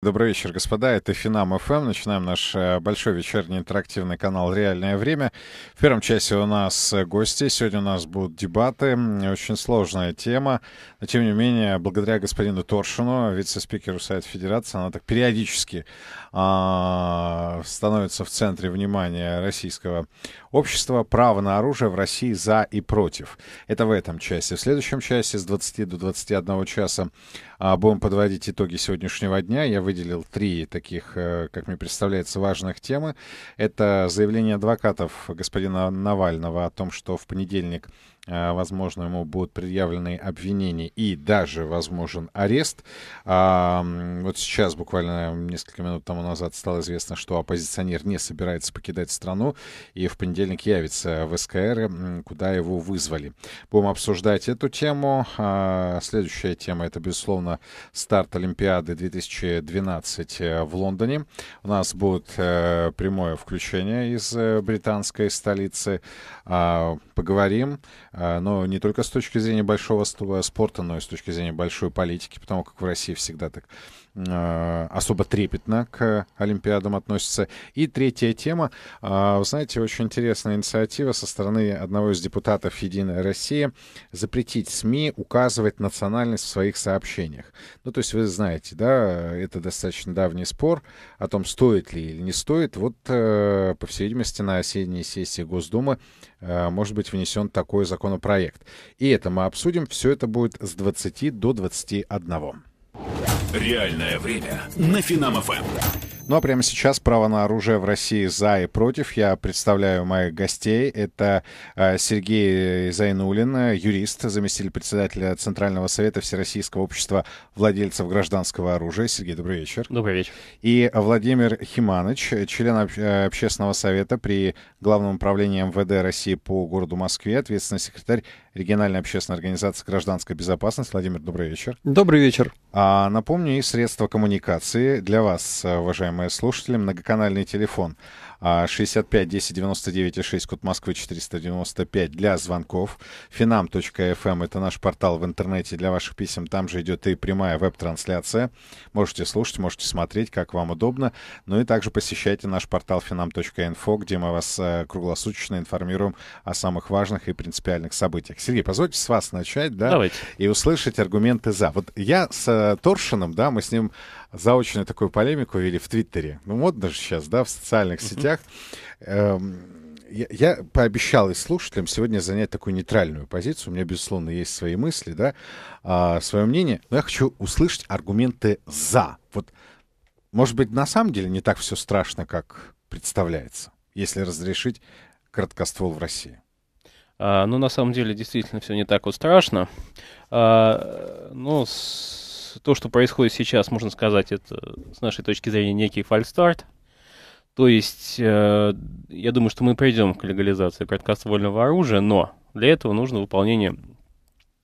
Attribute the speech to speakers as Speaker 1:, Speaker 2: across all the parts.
Speaker 1: Добрый вечер, господа. Это Финам ФМ. Эм». Начинаем наш э, большой вечерний интерактивный канал «Реальное время». В первом части у нас э, гости. Сегодня у нас будут дебаты. Очень сложная тема. Но, тем не менее, благодаря господину Торшину, вице-спикеру Совета Федерации, она так периодически а, становится в центре внимания российского общества. Право на оружие в России за и против. Это в этом части. В следующем части с 20 до 21 часа а, будем подводить итоги сегодняшнего дня. Я выделил три таких, э, как мне представляется, важных темы. Это заявление адвокатов господина Навального о том, что в понедельник а, возможно, ему будут предъявлены обвинения и даже возможен арест. А, вот сейчас, буквально несколько минут тому назад, стало известно, что оппозиционер не собирается покидать страну и в понедельник явится в СКР, куда его вызвали. Будем обсуждать эту тему. А, следующая тема — это, безусловно, старт Олимпиады 2012 э, в Лондоне. У нас будет э, прямое включение из э, британской столицы. Поговорим а, но не только с точки зрения большого э, спорта, но и с точки зрения большой политики, потому как в России всегда так Э, особо трепетно к Олимпиадам относится И третья тема. А, вы знаете, очень интересная инициатива со стороны одного из депутатов «Единой России» запретить СМИ указывать национальность в своих сообщениях. Ну, то есть вы знаете, да, это достаточно давний спор о том, стоит ли или не стоит. Вот, э, по всей видимости, на осенней сессии Госдумы э, может быть внесен такой законопроект. И это мы обсудим. Все это будет с 20 до 21.
Speaker 2: Реальное время на Финам-ФМ.
Speaker 1: Ну а прямо сейчас право на оружие в России за и против. Я представляю моих гостей. Это э, Сергей Зайнулин, юрист, заместитель председателя Центрального совета Всероссийского общества владельцев гражданского оружия. Сергей, добрый вечер. Добрый вечер. И Владимир Химаныч, член э, общественного совета при Главном управлении МВД России по городу Москве, ответственный секретарь региональной общественной организации «Гражданская безопасность». Владимир, добрый вечер. Добрый вечер. А, напомню, и средства коммуникации для вас, уважаемые слушатели, многоканальный телефон 8 65 10 99 6, код Москвы 495 для звонков. Finam.fm эм — это наш портал в интернете для ваших писем. Там же идет и прямая веб-трансляция. Можете слушать, можете смотреть, как вам удобно. Ну и также посещайте наш портал финам.инфо где мы вас э, круглосуточно информируем о самых важных и принципиальных событиях. Сергей, позвольте с вас начать, да? Давайте. И услышать аргументы «за». Вот я с э, Торшином, да, мы с ним заочную такую полемику вели в Твиттере. Ну, модно же сейчас, да, в социальных сетях. Эм, я, я пообещал и слушателям сегодня занять такую нейтральную позицию. У меня, безусловно, есть свои мысли, да, а, свое мнение. Но я хочу услышать аргументы «за». Вот, может быть, на самом деле не так все страшно, как представляется, если разрешить
Speaker 3: краткоствол в России. А, ну, на самом деле, действительно, все не так вот страшно. А, ну, с то, что происходит сейчас, можно сказать, это с нашей точки зрения некий фальстарт. То есть, э, я думаю, что мы придем к легализации краткоствольного оружия, но для этого нужно выполнение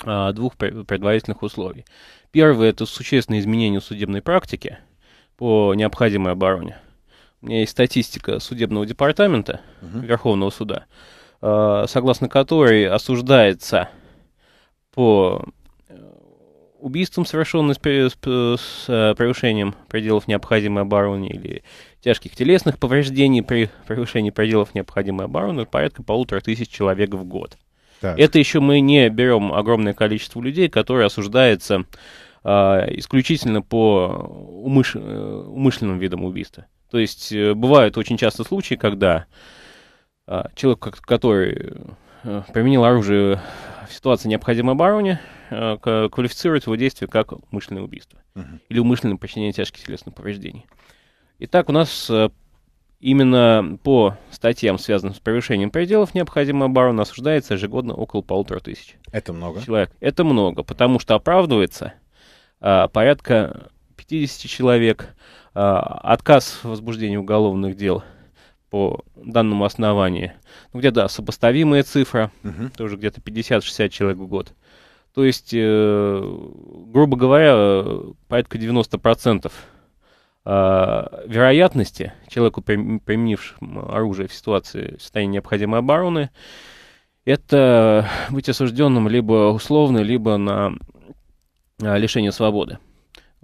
Speaker 3: э, двух предварительных условий. Первое – это существенное изменение судебной практики по необходимой обороне. У меня есть статистика судебного департамента угу. Верховного суда, э, согласно которой осуждается по убийством, совершенным с, с, с э, превышением пределов необходимой обороны или тяжких телесных повреждений при превышении пределов необходимой обороны порядка полутора тысяч человек в год. Так. Это еще мы не берем огромное количество людей, которые осуждаются э, а, исключительно по умыш... Э, умышленным видам убийства. То есть э, бывают очень часто случаи, когда а, э, человек, который применил оружие в ситуации необходимой обороны э, квалифицирует его действие как умышленное убийство угу. или умышленное причинение тяжких телесных повреждений. Итак, у нас э, именно по статьям, связанным с превышением пределов необходимой обороны, осуждается ежегодно около полутора тысяч. Это много? Человек. Это много, потому что оправдывается э, порядка 50 человек, э, отказ в возбуждении уголовных дел – по данному основанию. Ну, где, да, сопоставимая цифра, угу. тоже где-то 50-60 человек в год. То есть, э, грубо говоря, порядка 90% э, а, вероятности человеку, применившему оружие в ситуации в состоянии необходимой обороны, это быть осужденным либо условно, либо на а, лишение свободы.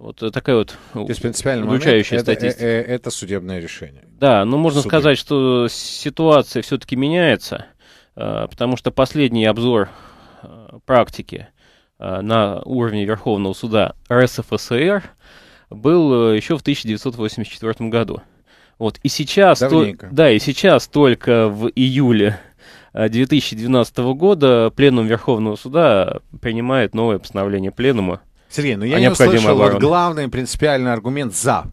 Speaker 3: Вот такая вот То есть, принципиальный удручающая момент, э, статистика.
Speaker 1: Это, это, судебное решение.
Speaker 3: Да, но ну, можно Суды. сказать, что ситуация все-таки меняется, э, потому что последний обзор э, практики на уровне Верховного суда РСФСР был еще в 1984 году. Вот. И сейчас, то, да, и сейчас только в июле 2012 года Пленум Верховного Суда принимает новое постановление Пленума Сергей, ну я не услышал вот
Speaker 1: главный принципиальный аргумент «за».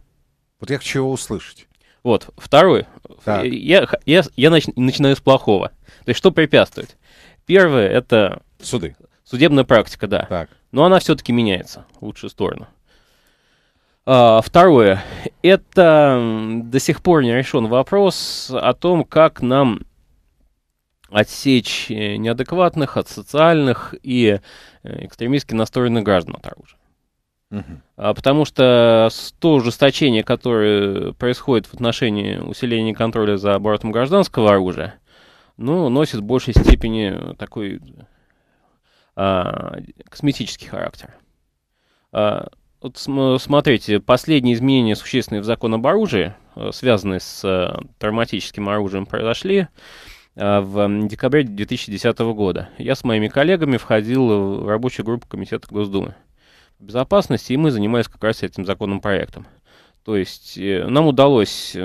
Speaker 1: Вот я хочу его услышать.
Speaker 3: Вот, второй. Так. Я, я, я нач, начинаю с плохого. То есть что препятствует? Первое — это... Суды. Судебная практика, да. Так. Но она все-таки меняется в лучшую сторону. А, второе. Это до сих пор не решен вопрос о том, как нам отсечь э, неадекватных от социальных и Э, экстремистски настроенных граждан от оружия. А, потому что то ужесточение, которое происходит в отношении усиления контроля за оборотом гражданского оружия, ну, носит в большей степени такой а, косметический характер. А, вот см- смотрите, последние изменения существенные в закон об оружии, э, связанные с а, травматическим оружием, произошли Э, в декабре 2010 года. Я с моими коллегами входил в рабочую группу Комитета Госдумы по безопасности, и мы занимались как раз этим законным проектом. То есть э, нам удалось э,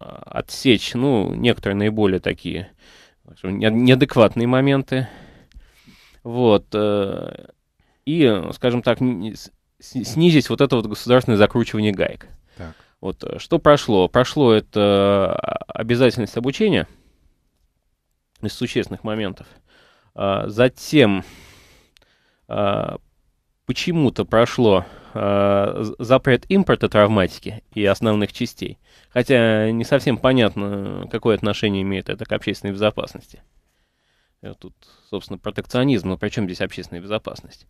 Speaker 3: а, отсечь ну, некоторые наиболее такие неадекватные моменты. Вот. И, скажем так, снизить вот это вот государственное закручивание гаек. Так. Вот что прошло? Прошло это а, обязательность обучения – из существенных моментов. А, затем а, почему-то прошло а, запрет импорта травматики и основных частей. Хотя не совсем понятно, какое отношение имеет это к общественной безопасности. Тут, собственно, протекционизм, но при чем здесь общественная безопасность?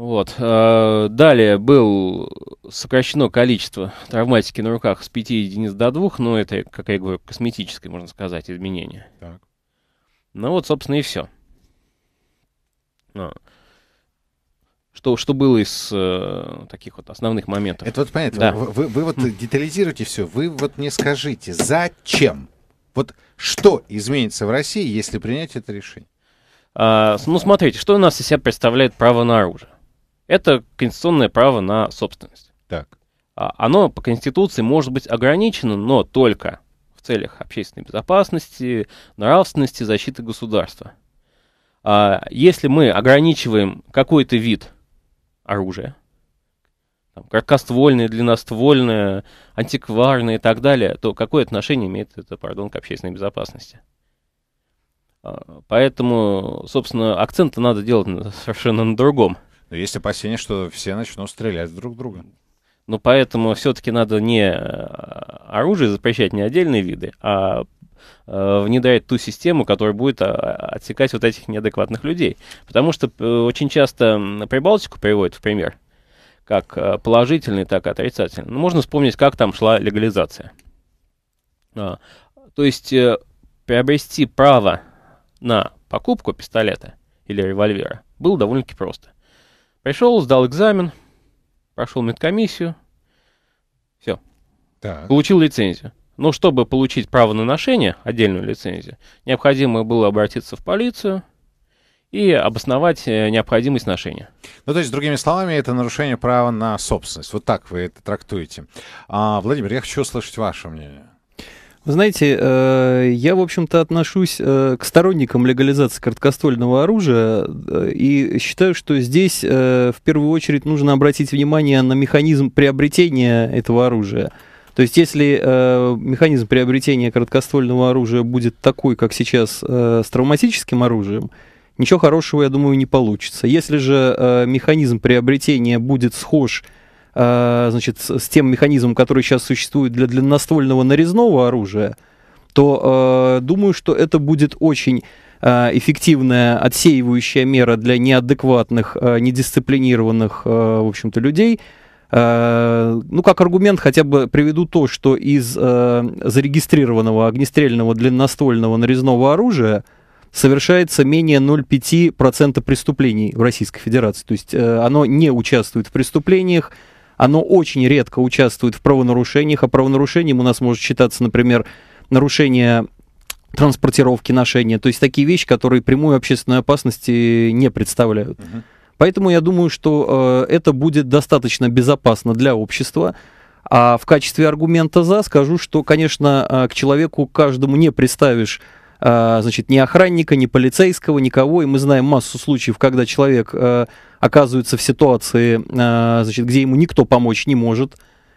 Speaker 3: Вот. Э, далее был сокращено количество травматики на руках с 5 единиц до 2, но ну, это, как я говорю, косметическое, можно сказать, изменение. Так. Ну вот, собственно, и все. Ну, что, что было из э, таких вот основных моментов? Это вот понятно. Да. Вы, вы,
Speaker 1: вы вот детализируете все. Вы вот мне скажите, зачем? Вот
Speaker 3: что изменится в России, если принять это решение? А, ну, смотрите, что у нас из себя представляет право на оружие? Это конституционное право на собственность. Так. А, оно по Конституции может быть ограничено, но только в целях общественной безопасности, нравственности, защиты государства. А, если мы ограничиваем какой-то вид оружия, там, краткоствольное, длинноствольное, антикварное и так далее, то какое отношение имеет это, пардон, к общественной безопасности? А, поэтому, собственно, акцент надо делать совершенно на другом – но есть опасения, что все начнут стрелять друг в друга. Ну, поэтому все-таки надо не э, оружие запрещать, не отдельные виды, а э, внедрять ту систему, которая будет а, отсекать вот этих неадекватных людей. Потому что э, очень часто Прибалтику приводят в пример, как положительный, так и отрицательный. Ну, можно вспомнить, как там шла легализация. А, то есть приобрести право на покупку пистолета или револьвера было довольно-таки просто. Пришел, сдал экзамен, прошел медкомиссию. Все. Так. Получил лицензию. Но чтобы получить право на ношение, отдельную лицензию, необходимо было обратиться в полицию и обосновать э, необходимость ношения.
Speaker 1: Ну, то есть, другими словами, это нарушение права на собственность. Вот так вы это трактуете. А, Владимир, я хочу услышать ваше мнение.
Speaker 3: Вы знаете, э, я, в
Speaker 4: общем-то, отношусь э, к сторонникам легализации короткоствольного оружия э, и считаю, что здесь в первую очередь нужно обратить внимание на механизм приобретения этого оружия. То есть, если механизм приобретения короткоствольного оружия будет такой, как сейчас с травматическим оружием, ничего хорошего, я думаю, не получится. Если же механизм приобретения будет схож Э, значит, с тем механизмом, который сейчас существует для длинноствольного нарезного оружия, то э, думаю, что это будет очень э, эффективная отсеивающая мера для неадекватных, э, недисциплинированных, э, в общем-то, людей. Э, ну, как аргумент хотя бы приведу то, что из э, зарегистрированного огнестрельного длинноствольного нарезного оружия совершается менее 0,5% преступлений в Российской Федерации. То есть э, оно не участвует в преступлениях, оно очень редко участвует в правонарушениях, а правонарушением у нас может считаться, например, нарушение транспортировки, ношения, то есть такие вещи, которые прямой общественной опасности э, не представляют. uh Поэтому я думаю, что э, это будет достаточно безопасно для общества. А в качестве аргумента за скажу, что, конечно, э, к человеку каждому не представишь а, значит, ни охранника, ни полицейского, никого. И мы знаем массу случаев, когда человек а, оказывается в ситуации, а, значит, где ему никто помочь не может,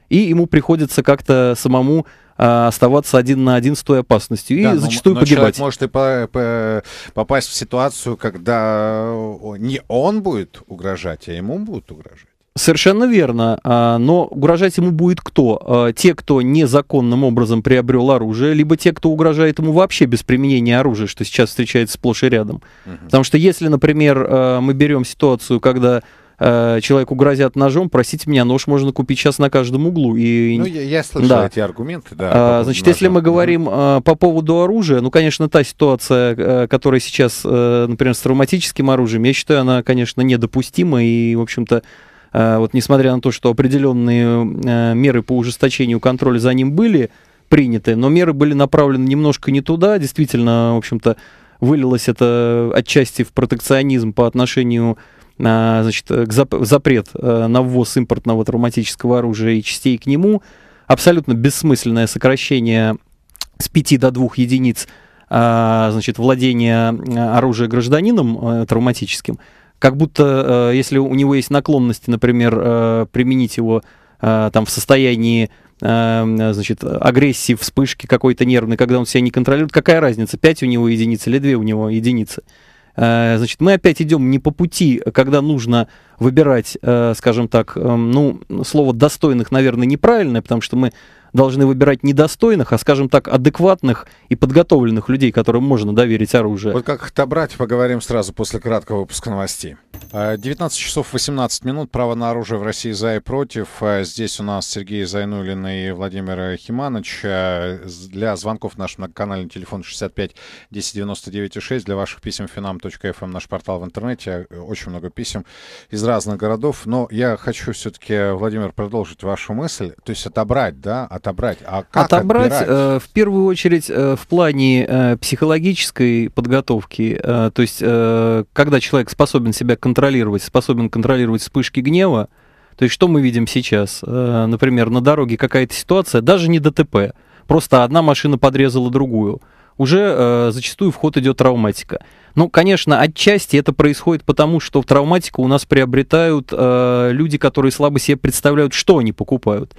Speaker 4: и ему приходится как-то самому оставаться один на один с той опасностью и да, зачастую но, ну, но погибать. Человек
Speaker 1: может и по, по, попасть в ситуацию, когда не он будет угрожать, а ему будут угрожать.
Speaker 4: Совершенно верно. А, но угрожать ему будет кто? А, те, кто незаконным образом приобрел оружие, либо те, кто угрожает ему вообще без применения оружия, что сейчас встречается сплошь и рядом. Угу. Потому что если, например, а, мы берем ситуацию, когда человеку грозят ножом, простите меня, нож можно купить сейчас на каждом углу. И... Ну, я, я слышал да. эти аргументы, да. А, значит, ножа. если мы говорим а, по поводу оружия, ну, конечно, та ситуация, которая сейчас, например, с травматическим оружием, я считаю, она, конечно, недопустима и, в общем-то, Э, вот несмотря на то, что определенные э, меры по ужесточению контроля за ним были приняты, но меры были направлены немножко не туда, действительно, в общем-то, вылилось это отчасти в протекционизм по отношению э, значит, к зап запрет на ввоз импортного травматического оружия и частей к нему. Абсолютно бессмысленное сокращение с 5 до 2 единиц значит, владения оружием гражданином травматическим – как будто э, если у него есть наклонности, например, э, применить его э, там в состоянии э, значит, агрессии, вспышки какой-то нервной, когда он себя не контролирует, какая разница, 5 у него единицы или 2 у него единицы. Значит, мы опять идем не по пути, когда нужно выбирать, э, скажем так, эм, ну, слово достойных, наверное, неправильное, потому что мы должны выбирать недостойных, а, скажем так, адекватных и подготовленных людей, которым можно доверить оружие.
Speaker 1: Вот как это брать, поговорим сразу после краткого выпуска новостей. 19 а, часов 18 минут. Право на оружие в России за и против. А, здесь у нас Сергей Зайнулин и Владимир Химанович. А, для звонков наш многоканальный телефон 65 1099 6. Для ваших писем finam.fm эм, наш портал в интернете. Очень много писем из разных городов. Но я хочу все-таки, Владимир, продолжить вашу мысль. То есть отобрать, да, от отобрать. А как отобрать отбирать?
Speaker 4: Э, в первую очередь э, в плане э, психологической подготовки. То есть, когда человек способен себя контролировать, способен контролировать вспышки гнева, то есть, что мы видим сейчас? Например, на дороге какая-то ситуация, даже не ДТП, просто одна машина подрезала другую уже э, зачастую в ход идет травматика. Ну, конечно, отчасти это происходит потому, что в травматику у нас приобретают э, люди, которые слабо себе представляют, что они покупают.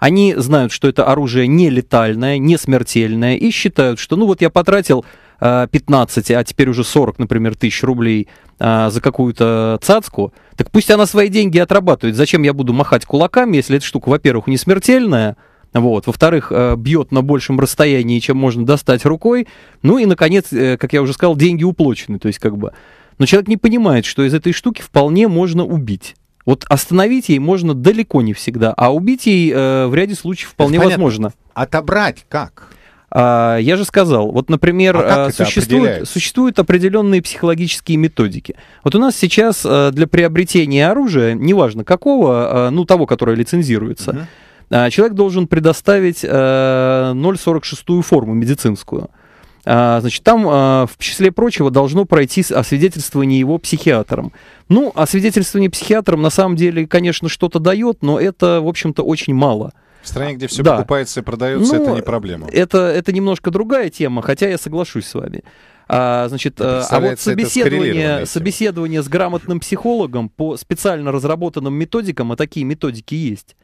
Speaker 4: Они знают, что это оружие не летальное, не смертельное, и считают, что ну вот я потратил 15, э, а теперь уже 40, например, тысяч рублей а, за какую-то цацку, так пусть она свои деньги отрабатывает. Зачем я буду махать кулаками, если эта штука, во-первых, не смертельная, вот. Во-вторых, э, бьет на большем расстоянии, чем можно достать рукой. Ну и, наконец, как я уже сказал, деньги уплочены. То есть, как бы... Но человек не понимает, что из этой штуки вполне можно убить. Вот остановить ей можно далеко не всегда, а убить ей э, в ряде случаев вполне возможно. Отобрать как? А, я же сказал, вот, например, а э, существуют, существуют определенные психологические методики. Вот у нас сейчас э, для приобретения оружия, неважно какого, э, ну того, которое лицензируется, угу. человек должен предоставить 0,46 форму медицинскую. А, значит, там, а, в числе прочего, должно пройти освидетельствование его психиатром. Ну, освидетельствование психиатром, на самом деле, конечно, что-то дает, но это, в общем-то, очень мало. В стране, где все да. покупается и продается, ну, это не проблема. Это, это немножко другая тема, хотя я соглашусь с вами. А, значит, а, а вот собеседование, собеседование с грамотным психологом по специально разработанным методикам, а такие методики есть,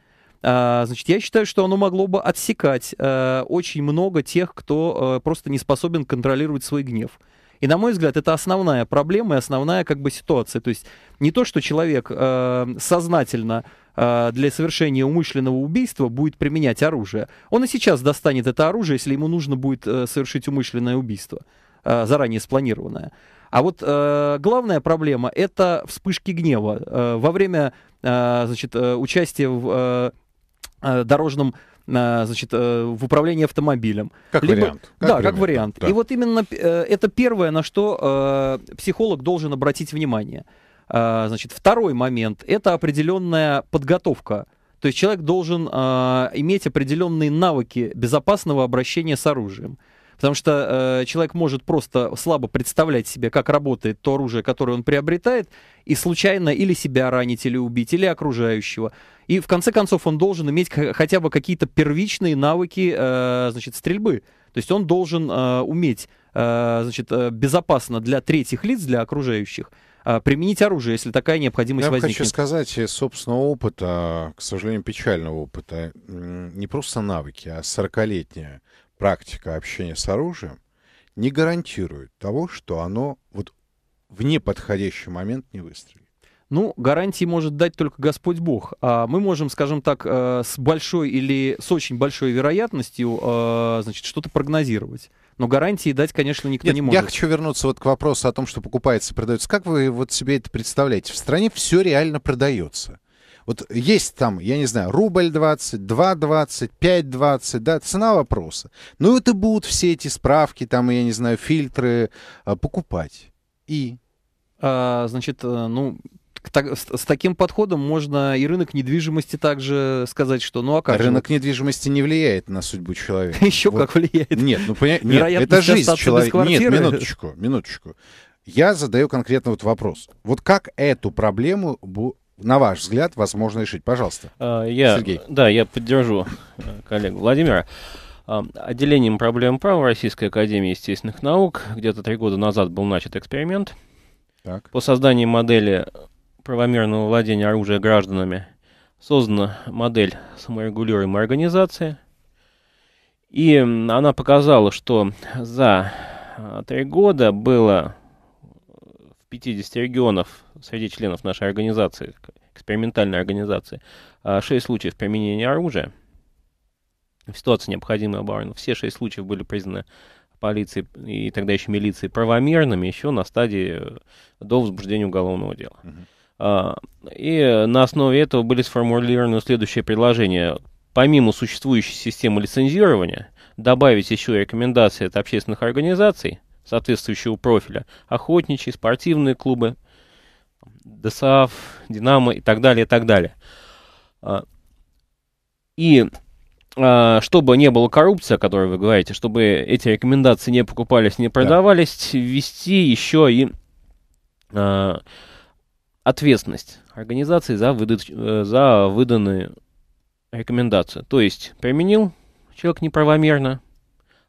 Speaker 4: а, значит, я считаю, что оно могло бы отсекать э, очень много тех, кто э, просто не способен контролировать свой гнев. И, на мой взгляд, это основная проблема и основная как бы ситуация. То есть не то, что человек э, сознательно для совершения умышленного убийства будет применять оружие. Он и сейчас достанет это оружие, если ему нужно будет совершить умышленное убийство, заранее спланированное. А вот э, главная проблема это вспышки гнева э, во время э, значит, э, участия в Э, дорожном э, значит, э, в управлении автомобилем. Как Либо, вариант. Как да, вариант. как вариант. Да. И вот именно это первое, на что психолог должен обратить внимание. Значит, второй момент – это определенная подготовка. То есть человек должен иметь определенные навыки безопасного обращения с оружием. Потому что э, человек может просто слабо представлять себе, как работает то оружие, которое он приобретает, и случайно или себя ранить, или убить, или окружающего. И в конце концов он должен иметь хотя бы какие-то первичные навыки э, значит, стрельбы. То есть он должен э, уметь э, значит, э, безопасно для третьих лиц, для окружающих, э, применить оружие, если такая необходимость Я возникнет. Я хочу
Speaker 1: сказать, из э, собственного опыта, а, к сожалению, печального опыта, не просто навыки, а 40-летняя практика общения с оружием не гарантирует того, что оно вот в
Speaker 4: неподходящий момент не выстрелит. Ну, гарантии может дать только Господь Бог. А мы можем, скажем так, э, с большой или с очень большой вероятностью, э, значит, что-то прогнозировать. Но гарантии дать, конечно, никто Нет, не может. Я
Speaker 1: хочу вернуться вот к вопросу о том, что покупается продается. Как вы вот себе это представляете? В стране все реально продается. Вот есть там, я не знаю, рубль 20, 2 20, 5 20, да, цена вопроса. Ну вот и будут все эти справки, там, я не знаю, фильтры а, покупать.
Speaker 4: И? А, значит, э, ну, так, с, с таким подходом можно и рынок недвижимости также сказать, что ну а как? Рынок же? недвижимости не
Speaker 1: влияет на судьбу человека. Еще вот. как влияет. Нет, ну
Speaker 4: понятно, это жизнь человека.
Speaker 1: Нет, минуточку, минуточку. Я задаю конкретно вот вопрос. Вот как эту проблему на ваш взгляд, возможно решить? Пожалуйста,
Speaker 3: э, я, Сергей. Да, я поддержу э, коллегу Владимира. Э, отделением проблем права Российской Академии Естественных Наук где-то три года назад был начат эксперимент так. по созданию модели правомерного владения оружием гражданами. Создана модель саморегулируемой организации. И она показала, что за три года было 50 регионов среди членов нашей организации, экспериментальной организации, 6 а, случаев применения оружия. В ситуации необходимой обороны все 6 случаев были признаны полиции и тогда еще милиции правомерными еще на стадии э, до возбуждения уголовного дела. Uh-huh. И на основе этого были сформулированы следующие предложения. Помимо существующей системы лицензирования, добавить еще рекомендации от общественных организаций, соответствующего профиля. Охотничьи, спортивные клубы, ДСАФ, Динамо и так далее, и так далее. А, и а, чтобы не было коррупции, о которой вы говорите, чтобы эти рекомендации не покупались, не продавались, да. ввести еще и а, ответственность организации за, выда за выданную рекомендацию. То есть применил человек неправомерно,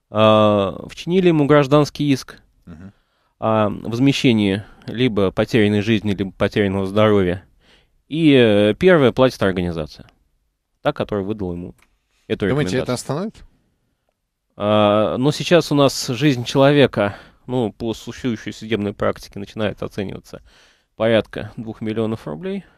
Speaker 3: а, вчинили ему гражданский иск о возмещении либо потерянной жизни, либо потерянного здоровья. И э, первая платит организация, та, которая выдала ему эту Думаете, это остановит? А, но сейчас у нас жизнь человека, ну, по существующей судебной практике, начинает оцениваться порядка двух миллионов рублей –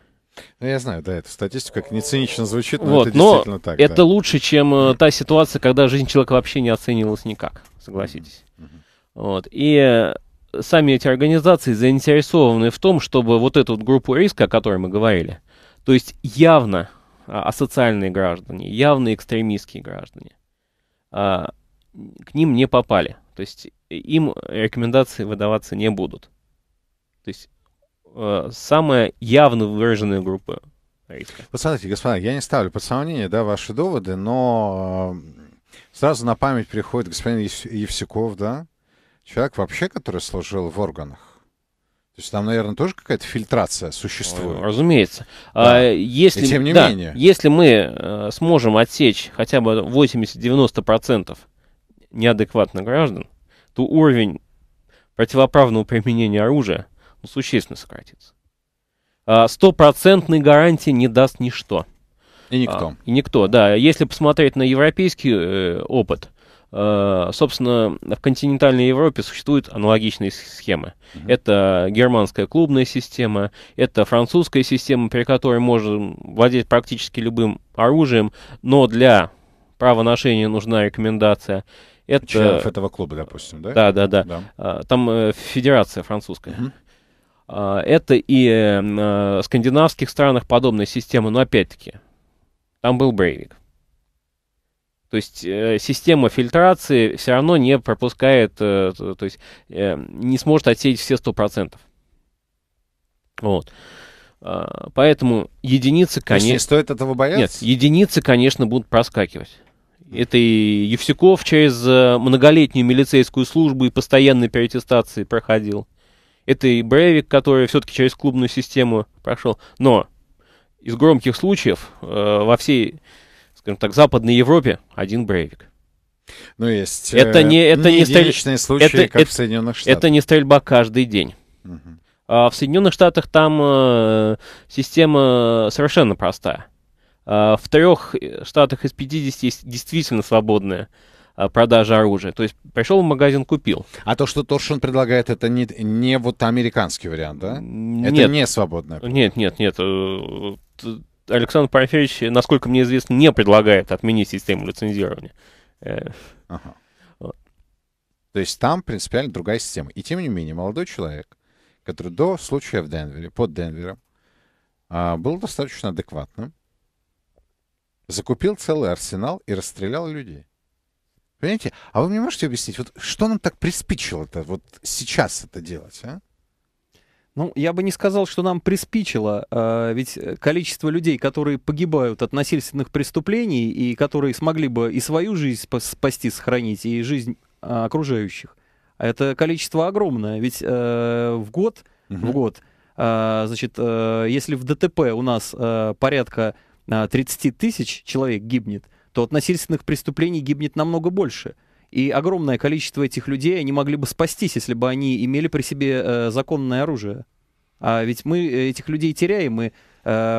Speaker 1: ну, я знаю, да, эта статистика как не звучит, но вот, это действительно но так. Это да.
Speaker 3: лучше, чем э, та ситуация, когда жизнь человека вообще не оценивалась никак, согласитесь. Mm-hmm. Вот. И сами эти организации заинтересованы в том, чтобы вот эту вот группу риска, о которой мы говорили, то есть явно а, асоциальные граждане, явно экстремистские граждане, а, к ним не попали. То есть им рекомендации выдаваться не будут. То есть Э, самая явно выраженная группа
Speaker 1: риска. Вот господа, я не ставлю под сомнение да, ваши доводы, но э, сразу на память приходит господин Евсюков, да, человек вообще, который служил в органах. То есть там, наверное, тоже какая-то фильтрация
Speaker 3: существует. Ну, разумеется. Да. А, если, И тем не да, менее. Если мы э, сможем отсечь хотя бы 80-90% неадекватных граждан, то уровень противоправного применения оружия ну, существенно сократится. А, стопроцентной гарантии не даст ничто. И никто. А, и никто, да. Если посмотреть на европейский э, опыт, э, собственно, в континентальной Европе существуют аналогичные схемы. Uh-huh. Это германская клубная система, это французская система, при которой можно владеть практически любым оружием, но для правоношения нужна рекомендация. Это... Членов этого клуба, допустим, да? Да, да, да. да. А, там э, федерация французская. Uh-huh. А, это и а, в скандинавских странах подобная система, но опять-таки, там был Брейвик. То есть э, система фильтрации все равно не пропускает, э, то, есть э, не сможет отсеять все 100%. Вот. А, поэтому единицы, конечно... стоит этого бояться? Нет, единицы, конечно, будут проскакивать. Это и Евсюков через многолетнюю милицейскую службу и постоянные перетестации проходил. Это и Брейвик, который все-таки через клубную систему прошел. Но из громких случаев э, во всей, скажем так, Западной Европе один Брейвик. Ну, есть. Это э, не, это не, не стрель... случаи, это, как это, в Соединенных Штатах. Это не стрельба каждый день. Угу. А в Соединенных Штатах там э, система совершенно простая. А в трех э, штатах из 50 действительно свободная Э, продажи оружия. То есть пришел в магазин, купил. А то, что то, предлагает, это не, не вот американский вариант, да? Это не свободное. Нет, нет, нет. Э, Александр Порфирьевич, насколько мне известно, не предлагает отменить систему лицензирования. Э, ага. Вот. То есть там принципиально
Speaker 1: другая система. И тем не менее, молодой человек, который до случая в Денвере, под Денвером, а, был достаточно адекватным, закупил целый арсенал и расстрелял людей. Понимаете? А вы мне можете объяснить, вот что нам так приспичило-то вот сейчас это делать, а?
Speaker 4: Ну, я бы не сказал, что нам приспичило, а, ведь э, количество людей, которые погибают от насильственных преступлений и которые смогли бы и свою жизнь спасти, сохранить, и жизнь а, окружающих, это количество огромное. Ведь а, в год, угу. в год, а, значит, а, если в ДТП у нас а, порядка 30 тысяч человек гибнет, что от насильственных преступлений гибнет намного больше. И огромное количество этих людей, они могли бы спастись, если бы они имели при себе э, законное оружие. А ведь мы э, этих людей теряем, и, э,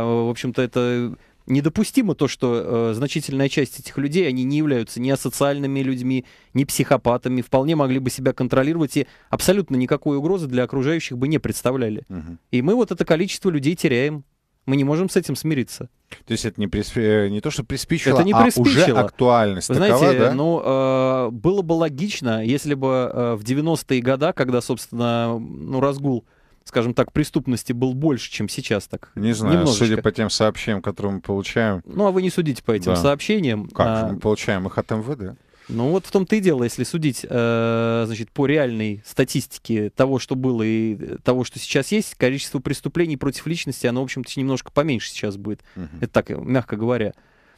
Speaker 4: в общем-то, это недопустимо то, что э, значительная часть этих людей, они не являются ни асоциальными людьми, ни психопатами, вполне могли бы себя контролировать и абсолютно никакой угрозы для окружающих бы не представляли. Угу. И мы вот это количество людей теряем. Мы не можем с этим смириться. То есть это не, приспи... Э, не то, что приспичило, это не а уже актуальность Вы такова, знаете, ну, э, было бы логично, если бы э, в 90-е годы, когда, собственно, ну, разгул скажем так, преступности был больше, чем сейчас так.
Speaker 1: Не знаю, немножечко. судя по тем сообщениям, которые мы получаем. Ну, а вы не судите по этим да. сообщениям. Как? А... Мы получаем их от МВД.
Speaker 4: Ну вот в том-то и дело, если судить, э, значит, по реальной статистике того, что было и э, того, что сейчас есть, количество преступлений против личности, оно, в общем-то, немножко поменьше сейчас будет. Угу. Это так, мягко говоря.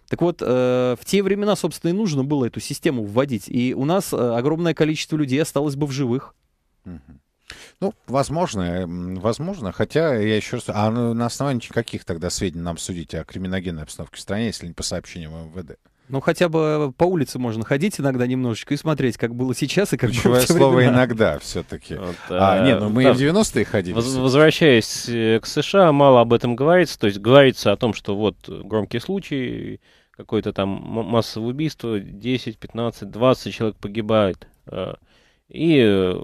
Speaker 4: Так вот, э, в те времена, собственно, и нужно было эту систему вводить. И у нас э, огромное количество людей осталось бы в живых. Угу.
Speaker 1: Ну, возможно, э, возможно. Хотя, я еще раз... А на основании каких тогда сведений нам судить о криминогенной обстановке в стране, если не по сообщениям МВД?
Speaker 4: Ну, хотя бы э, по улице можно ходить иногда немножечко и смотреть, как было сейчас и как Ключевое слово «иногда»
Speaker 1: все-таки.
Speaker 3: Вот, а, а, нет, ну мы да, в 90-е ходили. Воз, возвращаясь э, к США, мало об этом говорится. То есть говорится о том, что вот громкий случай, какое-то там массовое убийство, 10, 15, 20 человек погибает. А, и, э,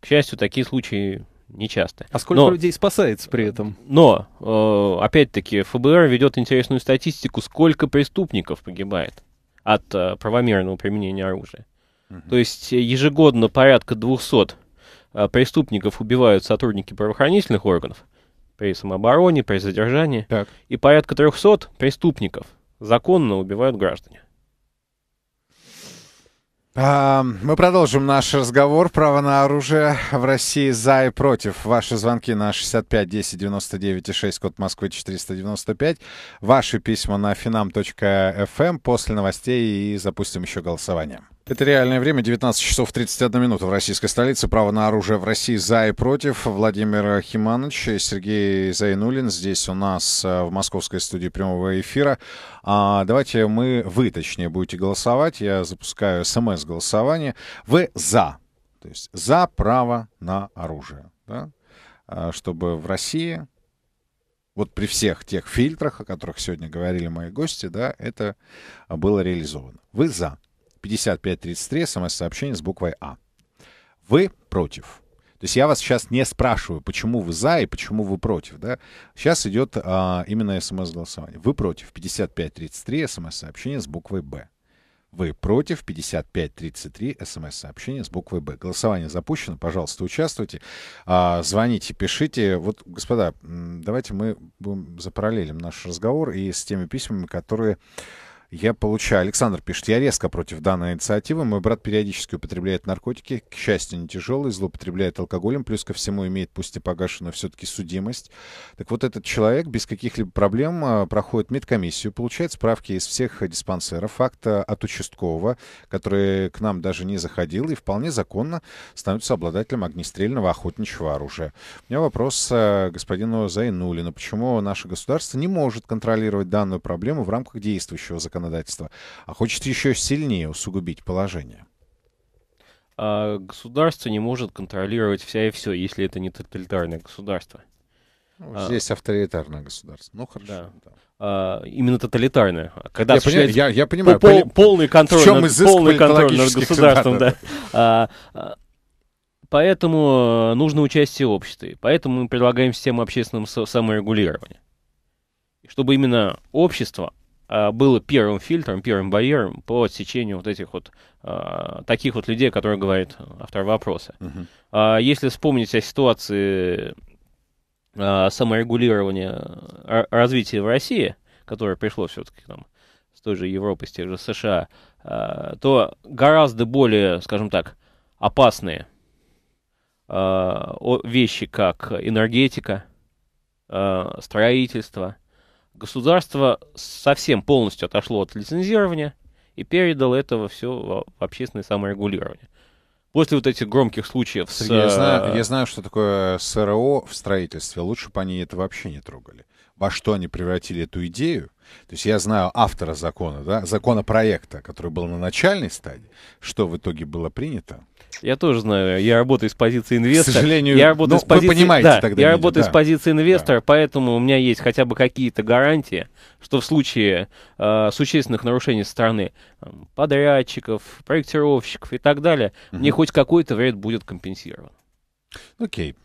Speaker 3: к счастью, такие случаи нечасто. А сколько но, людей
Speaker 4: спасается при этом?
Speaker 3: Но, э, опять-таки, ФБР ведет интересную статистику, сколько преступников погибает от э, правомерного применения оружия. Угу. То есть э, ежегодно порядка 200 преступников убивают сотрудники правоохранительных органов при самообороне, при задержании. Так. И порядка 300 преступников законно убивают граждане.
Speaker 1: А, мы продолжим наш разговор. Право на оружие в России за и против. Ваши звонки на 65 10 99 и 6, код Москвы 495. Ваши письма на finam.fm. Эм. После новостей и запустим еще голосование. Это реальное время, 19 часов 31 минута в российской столице. Право на оружие в России за и против. Владимир Химанович и Сергей Зайнулин здесь у нас э, в московской студии прямого эфира. А, давайте мы, вы точнее, будете голосовать. Я запускаю смс-голосование. Вы за, то есть за право на оружие. Да? А, чтобы в России, вот при всех тех фильтрах, о которых сегодня говорили мои гости, да, это было реализовано. Вы за. 5533, смс-сообщение с буквой А. Вы против. То есть я вас сейчас не спрашиваю, почему вы за и почему вы против. Да? Сейчас идет а, именно смс-голосование. Вы против 5533, смс-сообщение с буквой Б. Вы против 5533, смс-сообщение с буквой Б. Голосование запущено, пожалуйста, участвуйте. А, звоните, пишите. Вот, господа, давайте мы будем запараллелим наш разговор и с теми письмами, которые я получаю... Александр пишет, я резко против данной инициативы. Мой брат периодически употребляет наркотики, к счастью, не тяжелый, злоупотребляет алкоголем, плюс ко всему имеет, пусть и погашенную все-таки судимость. Так вот, этот человек без каких-либо проблем а, проходит медкомиссию, получает справки из всех диспансеров, факт от участкового, который к нам даже не заходил, и вполне законно становится обладателем огнестрельного охотничьего оружия. У меня вопрос а, господину Зайнулину. Почему наше государство не может контролировать данную проблему в рамках действующего законодательства? законодательства, а хочет еще сильнее усугубить положение.
Speaker 3: А государство не может контролировать вся и все, если это не тоталитарное государство. Ну, а здесь а, авторитарное государство. Ну хорошо. Да. Да. А, именно тоталитарное. А когда я, понимаю, я, я понимаю, пол, пони... полный контроль, над, полный контроль над государством, да. да. А, поэтому э, нужно участие общества. Поэтому мы предлагаем систему общественного саморегулирования. Чтобы именно общество Э, было первым фильтром, первым барьером по отсечению вот этих вот э, таких вот людей, которые говорят автор вопроса. Uh-huh. Если вспомнить о ситуации э, саморегулирования развития в России, которое пришло все-таки там с той же Европы, с тех же США, то гораздо более, скажем так, опасные вещи, как энергетика, строительство – государство совсем полностью отошло от лицензирования и передало этого все в общественное саморегулирование. После вот этих громких случаев с... Я знаю, э, я
Speaker 1: знаю, что такое СРО в строительстве. Лучше бы они это вообще не трогали. Во что они превратили эту идею? То есть я знаю автора закона, да, законопроекта, который был на начальной стадии, что в итоге было принято.
Speaker 3: Я тоже знаю, я работаю с позиции инвестора. К сожалению, я работаю ну, с позиции, вы понимаете да, тогда. Я видео, работаю да. с позиции инвестора, да. поэтому у меня есть хотя бы какие-то гарантии, что в случае э, существенных нарушений со стороны там, подрядчиков, проектировщиков и так далее, угу. мне хоть какой-то вред будет компенсирован.
Speaker 1: Окей. Okay.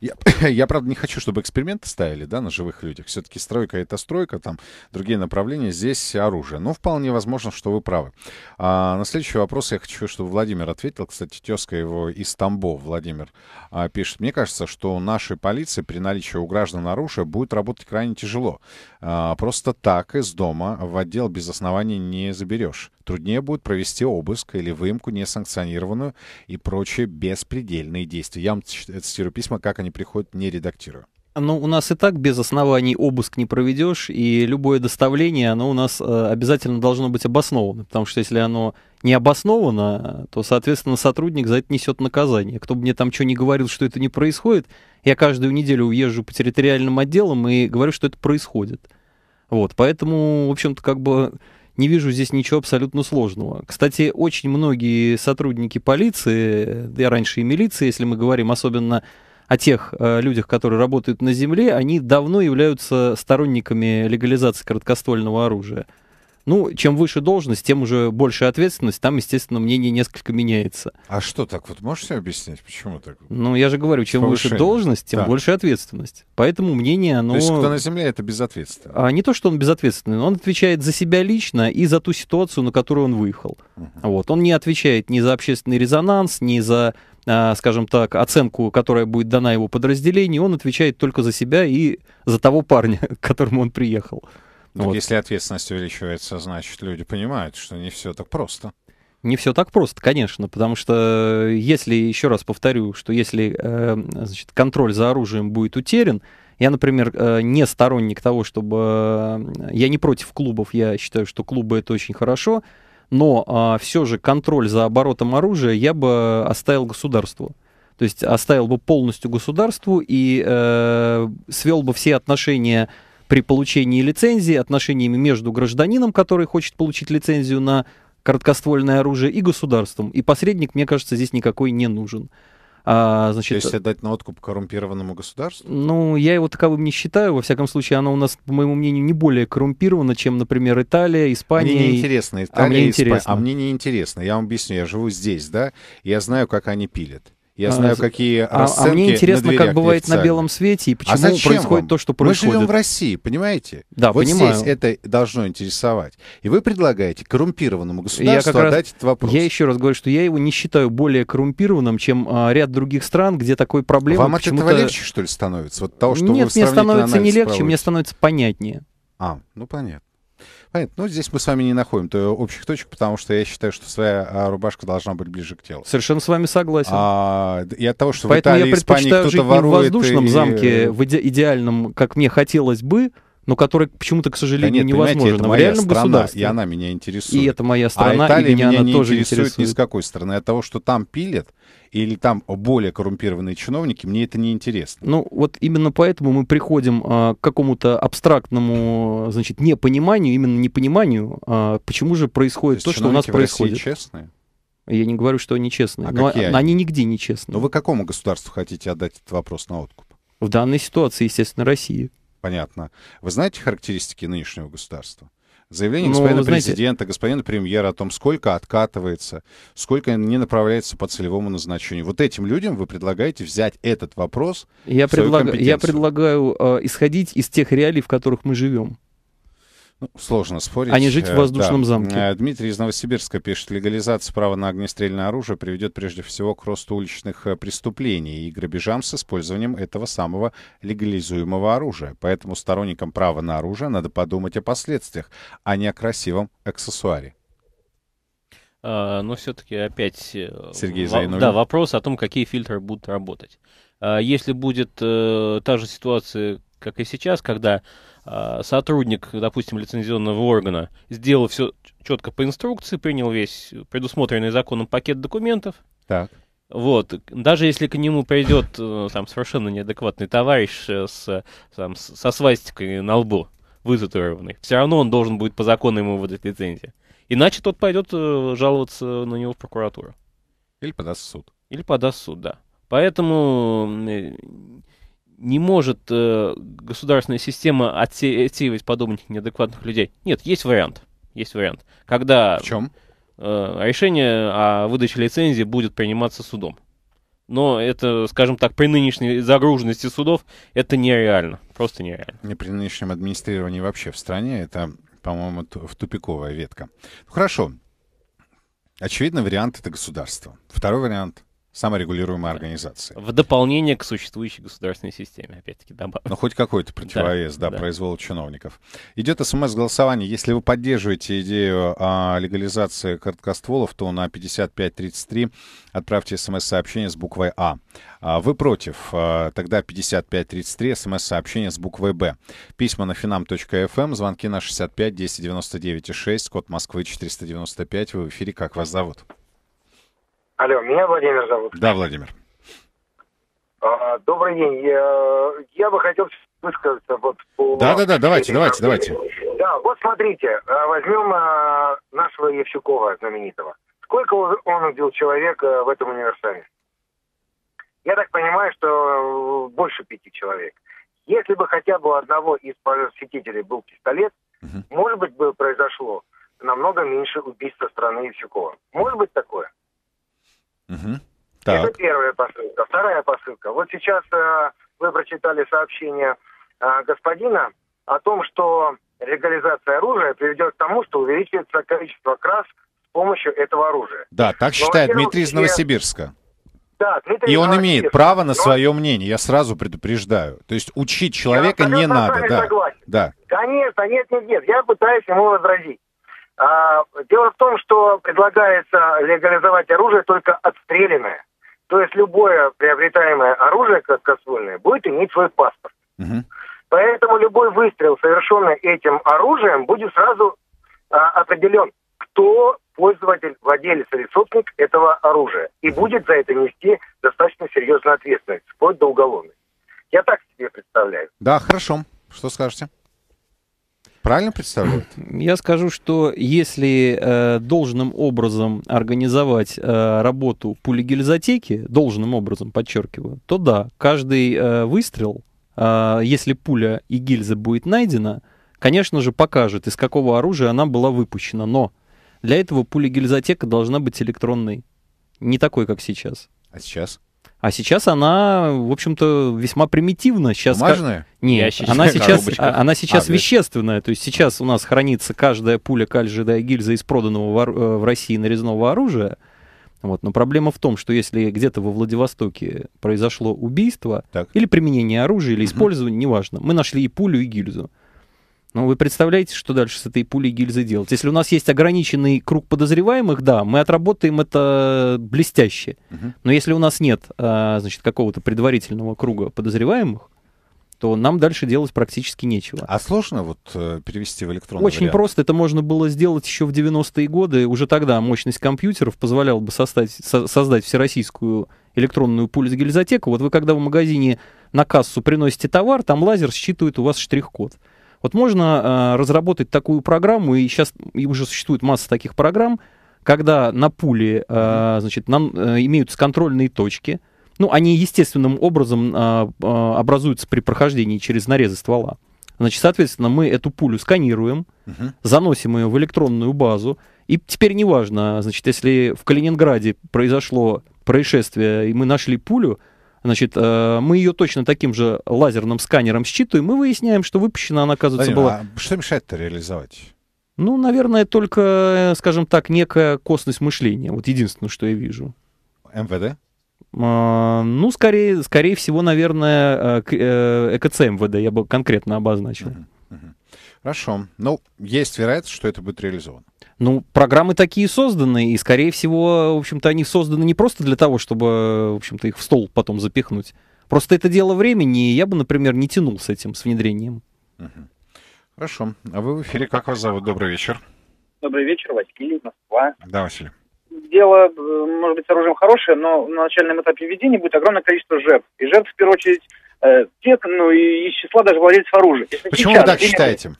Speaker 1: Я, я, правда, не хочу, чтобы эксперименты ставили, да, на живых людях. Все-таки стройка — это стройка, там другие направления, здесь оружие. Но ну, вполне возможно, что вы правы. А, на следующий вопрос я хочу, чтобы Владимир ответил. Кстати, тезка его из Тамбов, Владимир, а, пишет. Мне кажется, что нашей полиции при наличии у граждан оружия будет работать крайне тяжело. А, просто так из дома в отдел без оснований не заберешь. Труднее будет провести обыск или выемку несанкционированную и прочие беспредельные действия. Я вам э, цитирую письма, как они приходят, не редактирую.
Speaker 4: Ну у нас и так без оснований обыск не проведешь, и любое доставление, оно у нас э, обязательно должно быть обосновано, потому что если оно не обосновано, то, соответственно, сотрудник за это несет наказание. Кто бы мне там что ни говорил, что это не происходит, я каждую неделю езжу по территориальным отделам и говорю, что это происходит. Вот, поэтому, в общем-то, как бы не вижу здесь ничего абсолютно сложного. Кстати, очень многие сотрудники полиции, да и раньше и милиции, если мы говорим особенно о тех э, людях, которые работают на земле, они давно являются сторонниками легализации короткоствольного оружия. Ну, чем выше должность, тем уже больше ответственность, там, естественно, мнение несколько меняется. А что так вот,
Speaker 1: можешь себе объяснить, почему так?
Speaker 4: Ну, я же говорю, чем Повышение. выше должность, тем да. больше ответственность. Поэтому мнение, оно... То есть кто на земле,
Speaker 1: это безответственно?
Speaker 4: А, не то, что он безответственный, но он отвечает за себя лично и за ту ситуацию, на которую он выехал. Угу. Вот, он не отвечает ни за общественный резонанс, ни за а, скажем так, оценку, которая будет дана его подразделению, он отвечает только за себя и за того парня, к которому он приехал.
Speaker 1: Ну так вот. Если ответственность увеличивается, значит, люди понимают, что не все так просто.
Speaker 4: Не все так просто, конечно, потому что э, если, еще раз повторю, что если эм, значит, контроль за оружием будет утерян, я, например, э, не сторонник того, чтобы... Э, я не против клубов, я считаю, что клубы это очень хорошо, но а, все же контроль за оборотом оружия я бы оставил государству. То есть оставил бы полностью государству и э, свел бы все отношения при получении лицензии отношениями между гражданином, который хочет получить лицензию на короткоствольное оружие, и государством. И посредник, мне кажется, здесь никакой не нужен. А, значит, То есть отдать на откуп коррумпированному государству? Ну, я его таковым не считаю. Во всяком случае, оно у нас, по моему мнению, не более коррумпировано, чем, например, Италия, Испания. Мне не интересно а, Италия, а мне, Исп... а
Speaker 1: мне не Я вам объясню, я живу здесь, да, я знаю, как они пилят. Я знаю, какие расценки А мне интересно, на как бывает на белом свете и почему а зачем происходит вам? то, что происходит. Мы живем в России, понимаете? Да, вот понимаю. здесь это должно интересовать. И вы предлагаете коррумпированному государству я отдать раз,
Speaker 4: этот вопрос. Я еще раз говорю, что я его не считаю более коррумпированным, чем а, ряд других стран, где такой проблемы Вам от этого легче,
Speaker 1: что ли, становится? Вот того, что Нет, мне становится не легче, проводите. мне
Speaker 4: становится понятнее. А, ну понятно.
Speaker 1: Понятно. Ну, здесь мы с вами не находим то общих точек, потому что я считаю, что своя а, рубашка должна быть ближе к телу. Совершенно с вами согласен. А, и от того, что Поэтому в Италии, я предпочитаю Испании жить не в воздушном и... замке, в
Speaker 4: иде- идеальном, как мне хотелось бы, но который почему-то, к сожалению, да нет, невозможен. Это а в реальном страна, государстве. И она
Speaker 1: меня интересует. И это моя а страна, а Италия и меня, меня она не тоже интересует. интересует ни с какой стороны. От того, что там пилят, или там более коррумпированные чиновники, мне это не интересно.
Speaker 4: Ну, вот именно поэтому мы приходим а, к какому-то абстрактному, значит, непониманию, именно непониманию, а, почему же происходит то, то что у нас происходит. честные? Я не говорю, что они честные. А но какие они? они нигде не честные. Но ну, вы какому государству хотите отдать этот вопрос на откуп? В данной ситуации, естественно, России.
Speaker 1: Понятно. Вы знаете характеристики нынешнего государства? Заявление ну, знаете... президента, господина премьера о том, сколько откатывается, сколько не направляется по целевому назначению. Вот этим людям вы предлагаете взять этот вопрос.
Speaker 4: Я, предлаг... Я предлагаю э, исходить из тех реалий, в которых мы живем. Ну, сложно спорить. А не жить в э, воздушном да. замке. Э,
Speaker 1: Дмитрий из Новосибирска пишет, легализация права на огнестрельное оружие приведет прежде всего к росту уличных э, преступлений и грабежам с использованием этого самого легализуемого оружия. Поэтому сторонникам права на оружие надо подумать о последствиях, а не о красивом аксессуаре.
Speaker 3: А, но все-таки опять Сергей Зайнулин. Да, вопрос о том, какие фильтры будут работать. А если будет та же ситуация, как и сейчас, когда а, сотрудник, допустим, лицензионного органа сделал все четко по инструкции, принял весь предусмотренный законом пакет документов. Так. Вот, даже если к нему придет э, там совершенно неадекватный товарищ э, с, там, со свастикой на лбу, вызатурованный, все равно он должен будет по закону ему выдать лицензию. Иначе тот пойдет э, жаловаться на него в прокуратуру. Или подаст в суд. Или подаст в суд, да. Поэтому не может э, государственная система отсе- отсеивать подобных неадекватных людей. Нет, есть вариант. Есть вариант. Когда... В чем? Э, решение о выдаче лицензии будет приниматься судом. Но это, скажем так, при нынешней загруженности судов это нереально. Просто нереально.
Speaker 1: Не при нынешнем администрировании вообще в стране это, по-моему, в тупиковая ветка. Ну, хорошо. Очевидно, вариант — это государство. Второй вариант — саморегулируемой
Speaker 3: организации. В дополнение к существующей государственной системе, опять-таки, добавлю. Ну, хоть
Speaker 1: какой-то противовес, да, да, да. произволу чиновников. Идет смс-голосование. Если вы поддерживаете идею о а, легализации короткостволов, то на 5533 отправьте смс-сообщение с буквой «А». а вы против? А, тогда 5533 смс-сообщение с буквой «Б». Письма на finam.fm, эм, звонки на 65 10 99 6, код Москвы 495. Вы в эфире «Как вас зовут?»
Speaker 5: Алло, меня Владимир зовут. Да, Владимир. А, добрый день. Я, я бы хотел высказаться вот по... Да-да-да, давайте,
Speaker 1: давайте, давайте.
Speaker 5: Да, вот смотрите, а, возьмем а, нашего Евсюкова знаменитого. Сколько он убил человек в этом универсаме? Я так понимаю, что э, больше пяти человек. Если бы хотя бы у одного из посетителей был пистолет, угу. может быть, бы произошло намного меньше убийства страны Евсюкова. Может быть такое?
Speaker 1: Угу.
Speaker 6: Так. Это
Speaker 5: первая посылка. Вторая посылка. Вот сейчас э, вы прочитали сообщение э, господина о том, что легализация оружия приведет к тому, что увеличится количество крас с помощью этого оружия.
Speaker 1: Да, так считает Но, Дмитрий из Новосибирска.
Speaker 5: Да, Дмитрий и он имеет право
Speaker 1: на свое мнение, я сразу предупреждаю. То есть учить человека я не надо. Да. да.
Speaker 5: Конечно, нет, нет, нет. Я пытаюсь ему возразить. А, дело в том, что предлагается легализовать оружие только отстрелянное. То есть любое приобретаемое оружие, как косвольное, будет иметь свой паспорт. Угу. Поэтому любой выстрел, совершенный этим оружием, будет сразу а, определен, кто пользователь, владелец или собственник этого оружия. И будет за это нести достаточно серьезную ответственность, вплоть до уголовной. Я так себе представляю.
Speaker 1: Да, хорошо. Что скажете?
Speaker 4: Правильно представляют? Я скажу, что если э, должным образом организовать э, работу пулегильзотеки, должным образом, подчеркиваю, то да, каждый э, выстрел, э, если пуля и гильза будет найдена, конечно же, покажет, из какого оружия она была выпущена. Но для этого пулегильзотека должна быть электронной, не такой, как сейчас. А сейчас? А сейчас она, в общем-то, весьма примитивна. Сейчас Бумажная? Ка... Нет, Ящичная она сейчас, а, она сейчас а, вещественная. То есть сейчас у нас хранится каждая пуля, кальжида и гильза из проданного в, э, в России нарезного оружия. Вот. Но проблема в том, что если где-то во Владивостоке произошло убийство так. или применение оружия, или использование, неважно, мы нашли и пулю, и гильзу. Ну, вы представляете, что дальше с этой пулей гильзы делать? Если у нас есть ограниченный круг подозреваемых, да, мы отработаем это блестяще. Угу. Но если у нас нет, а, значит, какого-то предварительного круга подозреваемых, то нам дальше делать практически нечего. А сложно вот э, перевести в электронный Очень вариант? просто. Это можно было сделать еще в 90-е годы. Уже тогда мощность компьютеров позволяла бы создать, со- создать всероссийскую электронную пульс-гильзотеку. Вот вы когда в магазине на кассу приносите товар, там лазер считывает у вас штрих-код. Вот можно э, разработать такую программу, и сейчас и уже существует масса таких программ, когда на пуле э, значит, нам, э, имеются контрольные точки. Ну, они естественным образом э, э, образуются при прохождении через нарезы ствола. Значит, соответственно, мы эту пулю сканируем, угу. заносим ее в электронную базу. И теперь неважно, значит, если в Калининграде произошло происшествие, и мы нашли пулю, Значит, э, мы ее точно таким же лазерным сканером считываем и выясняем, что выпущена она, оказывается, была...
Speaker 1: А что мешает-то реализовать?
Speaker 4: Ну, наверное, только, э, скажем так, некая косность мышления. Вот единственное, что я вижу. МВД? А, ну, скорее, скорее всего, наверное, э, ЭКЦ МВД я бы конкретно обозначил.
Speaker 1: Хорошо. Ну, есть вероятность, что это будет реализовано.
Speaker 4: Ну, программы такие созданы, и, скорее всего, в общем-то, они созданы не просто для того, чтобы, в общем-то, их в стол потом запихнуть. Просто это дело времени, и я бы, например, не тянул с этим, с внедрением.
Speaker 1: Хорошо. А вы в эфире, как вас зовут? Добрый вечер.
Speaker 6: Добрый вечер, Василий, Москва. Да, Василий дело, э, может быть, с оружием хорошее, но на начальном этапе введения будет огромное количество жертв. И жертв, в первую очередь, э, тех, ну и из числа даже владельцев оружия. Если Почему сейчас, вы так считаете?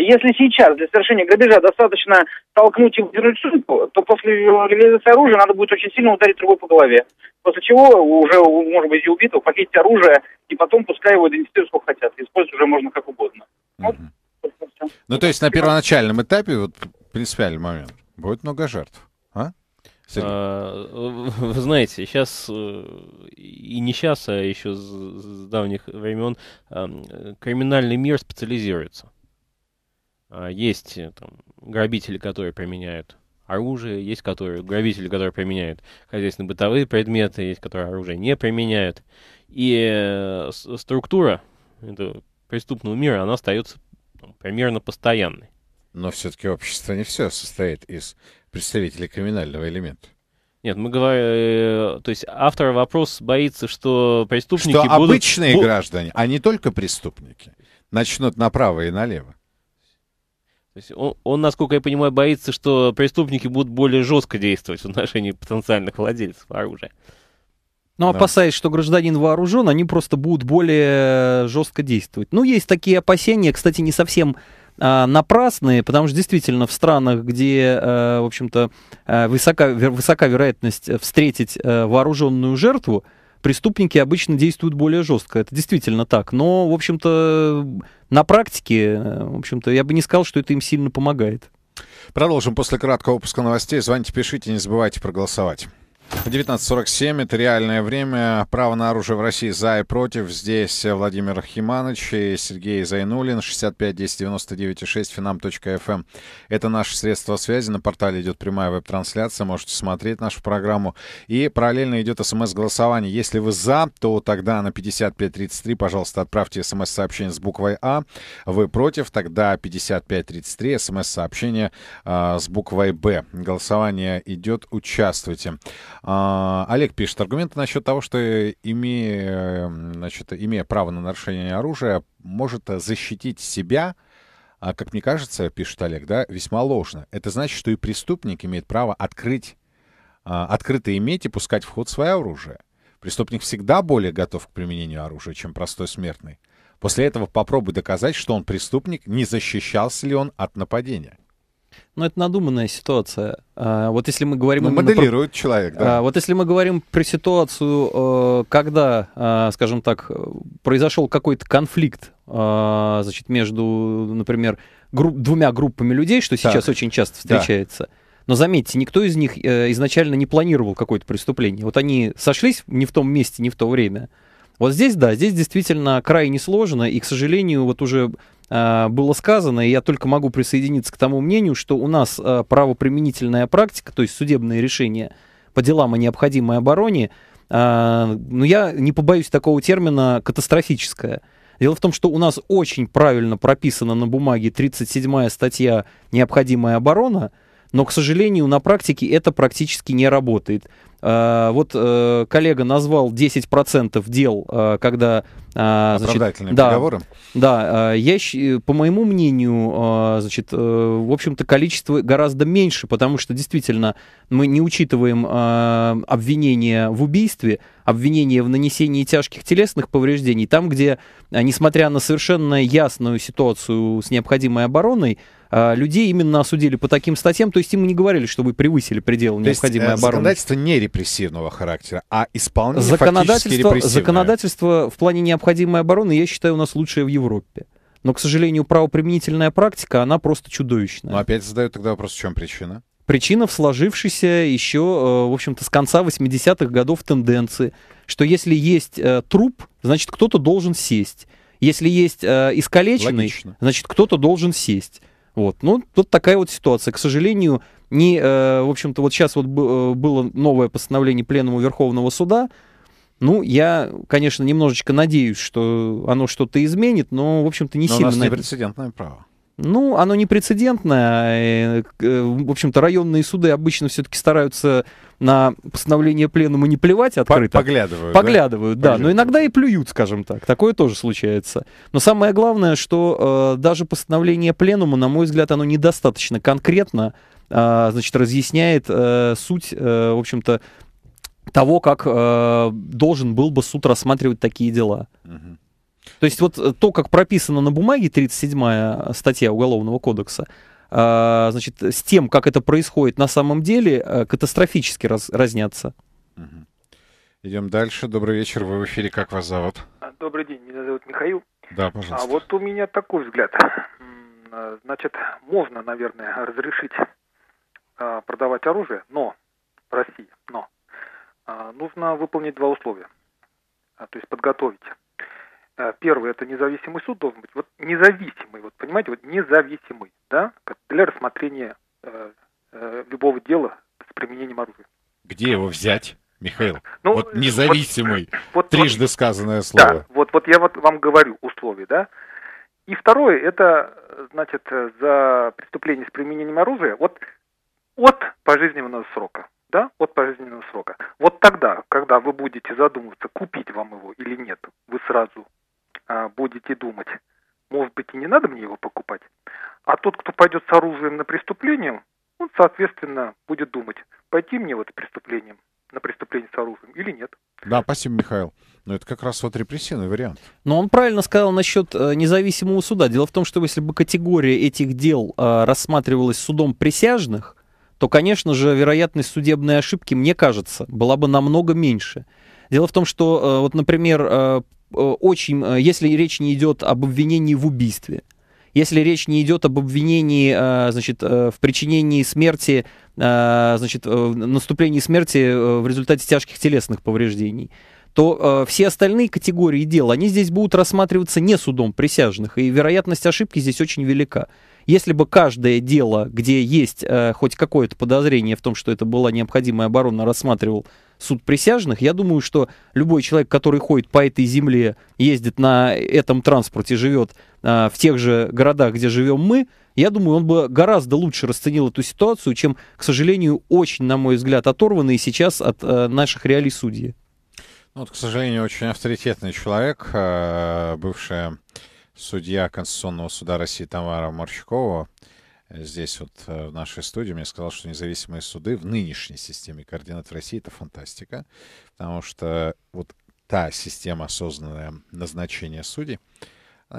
Speaker 6: Если сейчас для совершения грабежа достаточно толкнуть и выдернуть сумку, то после реализации оружия надо будет очень сильно ударить рукой по голове. После чего уже, может быть, и убитого похитить оружие, и потом пускай его идентифицируют сколько хотят. Использовать уже можно как угодно. Вот.
Speaker 1: Угу. Ну, то есть на первоначальном этапе, вот принципиальный момент,
Speaker 3: будет много жертв, а? А, вы знаете, сейчас э, и не сейчас, а еще с давних времен криминальный мир специализируется. А, есть э, там, грабители, которые применяют оружие, есть которые, грабители, которые применяют хозяйственно-бытовые предметы, есть которые оружие не применяют. И э, структура этого преступного мира, она остается примерно постоянной.
Speaker 1: Но все-таки общество не все состоит из представителей криминального элемента.
Speaker 3: Нет, мы говорим, э, то есть автор вопрос боится, что преступники что будут... обычные
Speaker 1: граждане, а не только преступники, начнут направо и налево
Speaker 3: есть он, он, насколько я понимаю, боится, что преступники будут более жестко действовать в отношении потенциальных владельцев оружия. Ну, да.
Speaker 4: опасаясь, что гражданин вооружен, они просто будут более э, жестко действовать. Ну, есть такие опасения, кстати, не совсем а, напрасные, потому что действительно в странах, где, а, в общем-то, а, высока, высока вероятность встретить а, вооруженную жертву, преступники обычно действуют более жестко. Это действительно так. Но, в общем-то, на практике, э, в общем-то, я бы не сказал, что это им сильно помогает. Продолжим после краткого
Speaker 1: выпуска новостей. Звоните, пишите, не забывайте проголосовать. 19.47, это реальное время. Право на оружие в России за и против. Здесь Владимир Химанович и Сергей Зайнулин. 65.10.99.6 10 finam.fm. Это наше средство связи. На портале идет прямая веб-трансляция. Можете смотреть нашу программу. И параллельно идет смс-голосование. Если вы за, то тогда на 5533, пожалуйста, отправьте смс-сообщение с буквой А. Вы против, тогда 5533, смс-сообщение э, с буквой Б. Голосование идет, участвуйте. А, Олег пишет, аргументы насчет того, что имея, эм, значит, имея право на нарушение оружия, может защитить себя, а как мне кажется, пишет Олег, да, весьма ложно. Это значит, что и преступник имеет право открыть, а, открыто иметь и пускать в ход свое оружие. Преступник всегда более готов к применению оружия, чем простой смертный. После этого попробуй доказать, что он преступник, не защищался ли он от нападения.
Speaker 4: Но это надуманная ситуация. А, вот если мы говорим... Ну, моделирует про... человек, да. А, вот если мы говорим про ситуацию, э, когда, э, скажем так, произошел какой-то конфликт, э, значит, между, например, групп, двумя группами людей, что сейчас так. очень часто встречается. Да. Но заметьте, никто из них изначально не планировал какое-то преступление. Вот они сошлись не в том месте, не в то время. Вот здесь, да, здесь действительно крайне сложно, и, к сожалению, вот уже Э, было сказано, и я только могу присоединиться к тому мнению, что у нас э, правоприменительная практика, то есть судебные решения по делам о необходимой обороне, э, ну я не побоюсь такого термина, катастрофическая. Дело в том, что у нас очень правильно прописана на бумаге 37-я статья «Необходимая оборона», но, к сожалению, на практике это практически не работает. Э, вот э, коллега назвал 10% дел, э, когда... Оправдательные значит, приговоры. Да, да я, по моему мнению, значит, в общем-то, количество гораздо меньше, потому что действительно мы не учитываем обвинения в убийстве, обвинения в нанесении тяжких телесных повреждений, там, где, несмотря на совершенно ясную ситуацию с необходимой обороной, а, людей именно осудили по таким статьям, то есть им не говорили, что вы превысили пределы то необходимой есть, э, обороны. Законодательство
Speaker 1: не репрессивного характера, а исполнение законодательство,
Speaker 4: законодательство в плане необходимой обороны, я считаю, у нас лучшее в Европе. Но, к сожалению, правоприменительная практика, она просто чудовищная.
Speaker 1: Но опять задаю тогда вопрос, в чем причина?
Speaker 4: Причина в сложившейся еще, э, в общем-то, с конца 80-х годов тенденции, что если есть э, труп, значит, кто-то должен сесть. Если есть э, искалеченный, Логично. значит, кто-то должен сесть. Вот. Ну, тут такая вот ситуация. К сожалению, не, э, в общем-то, вот сейчас вот э, было новое постановление Пленума Верховного Суда. Ну, я, конечно, немножечко надеюсь, что оно что-то изменит, но, в общем-то, не но сильно... у нас
Speaker 1: непрецедентное право.
Speaker 4: Ну, оно не прецедентное. Э, э, в общем-то, районные суды обычно все-таки стараются на постановление пленума не плевать открыто. Поглядывают. Поглядывают, да. да. Но иногда и плюют, скажем так. Такое тоже случается. Но самое главное, что э, даже постановление пленума, на мой взгляд, оно недостаточно конкретно э, значит, разъясняет э, суть, э, в общем-то, того, как э, должен был бы суд рассматривать такие дела. Угу. То есть вот э, то, как прописано на бумаге 37-я э, статья Уголовного кодекса, э, значит, с тем, как это происходит на самом деле, катастрофически раз, разнятся.
Speaker 1: Идем дальше. Добрый вечер, вы в эфире, как вас зовут?
Speaker 6: А, добрый день, меня зовут Михаил. Да, пожалуйста. А вот у меня такой взгляд. Значит, можно, наверное, разрешить а, продавать оружие, но в России, но а, нужно выполнить два условия. То есть подготовить Э, первый – это независимый суд должен быть. Вот независимый, вот понимаете, вот независимый, да, для рассмотрения э, э, любого дела с применением оружия.
Speaker 1: Где его взять, Михаил? Ну, вот э, независимый, вот, э, трижды вот, сказанное слово. Да,
Speaker 6: вот, вот я вот вам говорю условия, да. И второе – это, значит, за преступление с применением оружия вот от пожизненного срока да, от пожизненного срока. Вот тогда, когда вы будете задумываться, купить вам его или нет, вы сразу а, будете думать. Может быть, и не надо мне его покупать. А тот, кто пойдет с оружием на преступление, он, соответственно, будет думать, пойти мне вот преступлением, на преступление с оружием или нет.
Speaker 1: Да, спасибо,
Speaker 4: Михаил. Но это как раз вот репрессивный вариант. Но он правильно сказал насчет э, независимого суда. Дело в том, что если бы категория этих дел э, рассматривалась судом присяжных, то, конечно же, вероятность судебной ошибки, мне кажется, была бы намного меньше. Дело в том, что, э, вот, например, Э, очень, э, если речь не идет об обвинении в убийстве, если речь не идет об обвинении, э, значит, в причинении смерти, значит, в наступлении смерти в результате тяжких телесных повреждений, то все остальные категории дел, они здесь будут рассматриваться не судом присяжных, и вероятность ошибки здесь очень велика. Если бы каждое дело, где есть хоть какое-то подозрение в том, что это была необходимая оборона, рассматривал суд присяжных. Я думаю, что любой человек, который ходит по этой земле, ездит на этом транспорте, живет а, в тех же городах, где живем мы, я думаю, он бы гораздо лучше расценил эту ситуацию, чем, к сожалению, очень, на мой взгляд, оторванные сейчас от а, наших реалий судьи.
Speaker 1: Ну, вот, к сожалению, очень авторитетный человек, э, бывшая судья Конституционного суда России Тамара Морщикова, здесь вот э, в нашей студии, мне сказал, что независимые суды в нынешней системе координат в России — это фантастика, потому что вот та система осознанное назначение судей,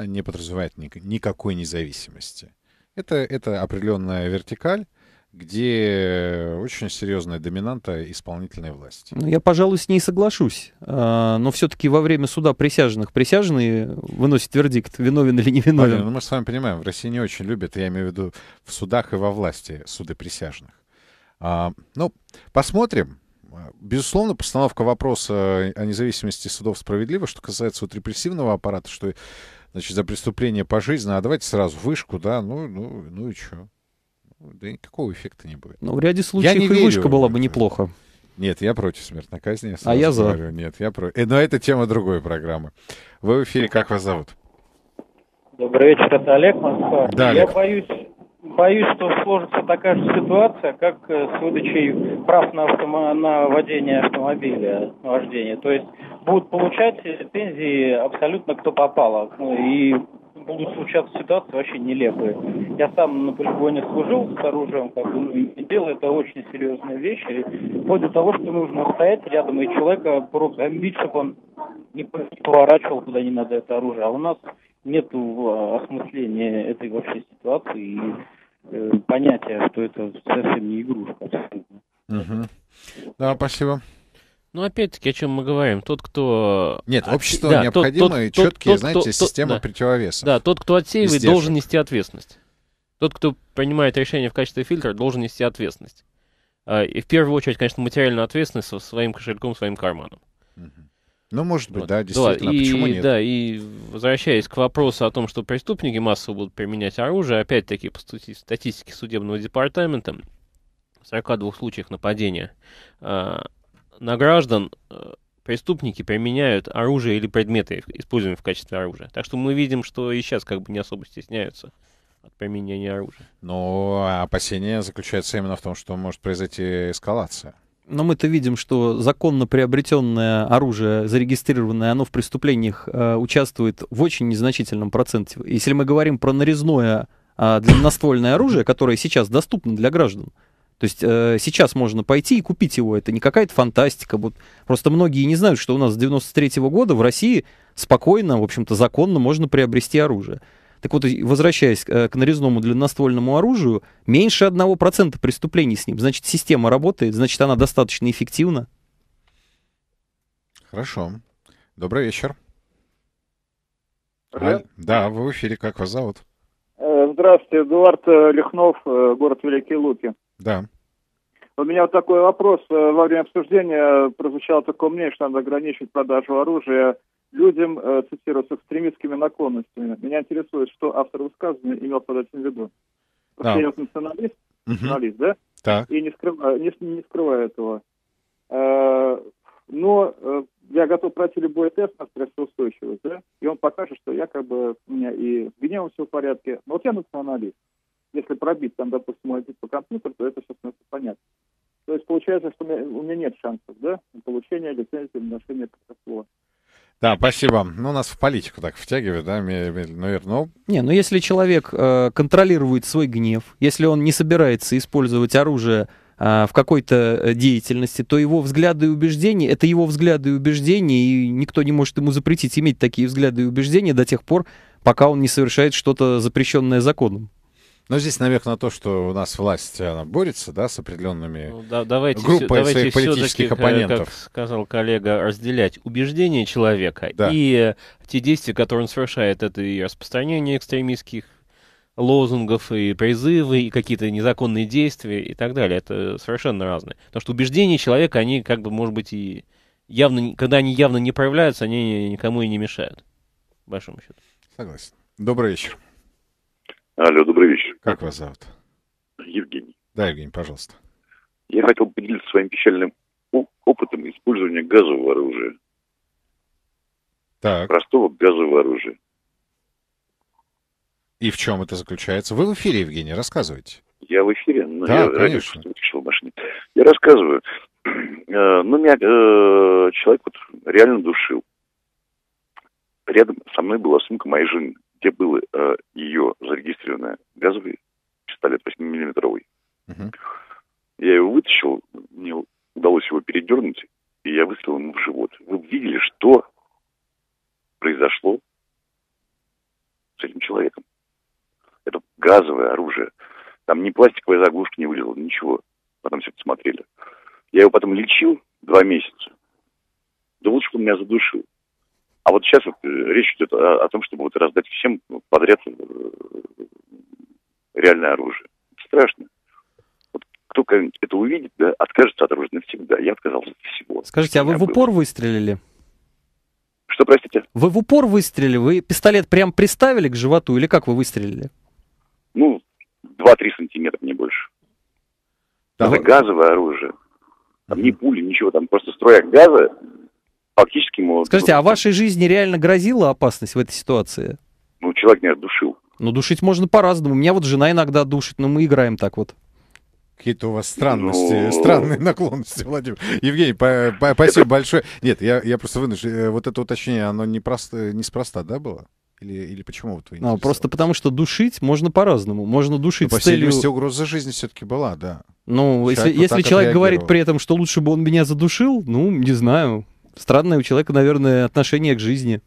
Speaker 1: не подразумевает никакой независимости. Это, это определенная вертикаль, где э, очень серьезная доминанта исполнительной власти.
Speaker 4: Ну, я, пожалуй, с ней соглашусь. А, но все-таки во время суда присяжных присяжные выносят вердикт, виновен или невиновен. ну, мы
Speaker 1: с вами понимаем, в России не очень любят, я имею в виду в судах и во власти суды присяжных. А, ну, посмотрим. Безусловно, постановка вопроса о независимости судов справедлива, что касается вот репрессивного аппарата, что значит, за преступление пожизненно, а давайте сразу вышку, да, ну, ну, ну и что? да никакого эффекта не будет. Но ну, в ряде случаев я не и вышка была бы неплохо. Нет, я против смертной казни. Я а я за. Нет, я против. Э, но это тема другой программы. Вы в эфире, как вас зовут? Добрый вечер,
Speaker 6: это Олег Москва. Да, Олег. Я боюсь, боюсь, что сложится такая же ситуация, как э, с выдачей прав на, автомо... на владение автомобиля, вождение. То есть
Speaker 5: будут получать
Speaker 6: пенсии абсолютно кто попало. Ну и могут случаться ситуации вообще нелепые. Я сам на полигоне служил с оружием, как бы, ну, и дело это очень серьезная вещь, и вплоть до того, что нужно стоять рядом и человека просто бить, чтобы он не поворачивал куда не надо это оружие. А у нас нет а, осмысления этой вообще ситуации и э, понятия, что это совсем не игрушка.
Speaker 1: Угу. Ну, да, спасибо.
Speaker 3: Ну, опять-таки, о чем мы говорим? Тот, кто... Нет, а, общество да, необходимо тот, и четкие, знаете, тот, система да, противовеса. Да, тот, кто отсеивает, должен нести ответственность. Тот, кто принимает решение в качестве фильтра, должен нести ответственность. А, и в первую очередь, конечно, материальную ответственность со своим кошельком, своим карманом.
Speaker 1: Ну, может быть, вот. да, действительно, да, и, почему нет?
Speaker 3: Да, и возвращаясь к вопросу о том, что преступники массово будут применять оружие, опять-таки, по статистике судебного департамента, в 42 случаях нападения а, на граждан э, преступники применяют оружие или предметы, используемые в качестве оружия. Так что мы видим, что и сейчас как бы не особо стесняются от применения оружия.
Speaker 1: Но опасение заключается именно в том, что может произойти эскалация.
Speaker 4: Но мы-то видим, что законно приобретенное оружие, зарегистрированное, оно в преступлениях э, участвует в очень незначительном проценте. Если мы говорим про нарезное э, длинноствольное оружие, которое сейчас доступно для граждан, то есть э, сейчас можно пойти и купить его. Это не какая-то фантастика. Вот просто многие не знают, что у нас с 93 -го года в России спокойно, в общем-то, законно можно приобрести оружие. Так вот, возвращаясь э, к нарезному длинноствольному оружию, меньше 1% преступлений с ним. Значит, система работает, значит, она достаточно эффективна. Хорошо.
Speaker 1: Добрый вечер. Привет. А, да, вы в эфире. Как вас зовут?
Speaker 6: Э, здравствуйте, Эдуард э, Лихнов, э, город Великие Луки. Да. У меня вот такой вопрос. Э, во время обсуждения прозвучало такое мнение, что надо ограничить продажу оружия людям, э, цитирую, с экстремистскими наклонностями. Меня интересует, что автор высказывания имел под этим в виду. Да. Я националист, угу. националист, да? Так. И не, скрываю, не, не скрываю этого. Э, но я готов пройти любой тест на стрессоустойчивость, да? И он покажет, что я как бы у меня и с все в порядке. Но вот я националист если пробить, там, допустим, один по компьютеру, то это сейчас становится понятно. То есть получается, что у меня, у меня нет шансов, да, на получение лицензии на ношение катастрофы.
Speaker 1: Да, спасибо. Ну, нас в политику так втягивают, да, наверное. Ну...
Speaker 4: Не, ну если человек э, контролирует свой гнев, если он не собирается использовать оружие а, в какой-то э, деятельности, то его взгляды и убеждения, это его взгляды и убеждения, и никто не может ему запретить иметь такие взгляды и убеждения до тех пор, пока он не совершает что-то запрещенное законом.
Speaker 1: Но здесь намек на то, что у нас власть она борется да, с определенными ну, да, давайте группой давайте своих политических э, оппонентов. Как
Speaker 3: сказал коллега, разделять убеждения человека да. и э, те действия, которые он совершает. Это и распространение экстремистских лозунгов и призывы, и какие-то незаконные действия и так далее. Это совершенно разные. Потому что убеждения человека, они как бы, может быть, и явно, когда они явно не проявляются, они никому и не мешают, по большому счету. Согласен. Добрый вечер.
Speaker 2: Алло, добрый вечер. Как вас зовут? Евгений.
Speaker 3: Да, Евгений, пожалуйста.
Speaker 2: Я хотел поделиться своим печальным опытом использования газового оружия. Так. Простого газового оружия.
Speaker 1: И в чем это заключается? Вы в эфире, Евгений, рассказывайте.
Speaker 2: Я в эфире, но ну, да, я конечно. радио в машине. Я рассказываю. Э, ну, меня э, человек вот реально душил. Рядом со мной была сумка моей жены где был э, ее зарегистрированный газовый пистолет 8-миллиметровый. Угу. Я его вытащил, мне удалось его передернуть, и я выстрелил ему в живот. Вы видели, что произошло с этим человеком? Это газовое оружие. Там ни пластиковая заглушка не вылезла, ничего. Потом все посмотрели. Я его потом лечил два месяца. Да лучше бы он меня задушил. А вот сейчас вот э, речь идет о, о том, чтобы вот раздать всем ну, подряд э, реальное оружие. Страшно. Вот кто это увидит, да, откажется от оружия навсегда. Я отказался от
Speaker 4: всего. Скажите, а вы в упор было. выстрелили? Что, простите? Вы в упор выстрелили? Вы пистолет прям приставили к животу или как вы выстрелили?
Speaker 2: Ну, 2-3 сантиметра, не больше. Да. Это газовое оружие. Там ни пули, ничего, там просто строя газа фактически ему...
Speaker 4: Скажите, а вашей жизни реально грозила опасность в этой ситуации?
Speaker 2: Ну, человек меня душил.
Speaker 4: Ну, душить можно по-разному. У меня вот жена иногда душит, но мы играем так вот. Какие-то у вас странности,
Speaker 1: ну... странные наклонности, Владимир. Евгений, по -по спасибо большое. Нет, я, я просто вынужден. Э, вот это уточнение, оно непросто, неспроста, да, было? Или, или почему вот вы ну,
Speaker 4: Просто потому что душить можно по-разному. Можно душить ну, с целью... По
Speaker 1: угроза жизни все-таки была, да. Ну, человек если, вот если человек говорит при
Speaker 4: этом, что лучше бы он меня задушил, ну, не знаю странное у человека, наверное, отношение к жизни.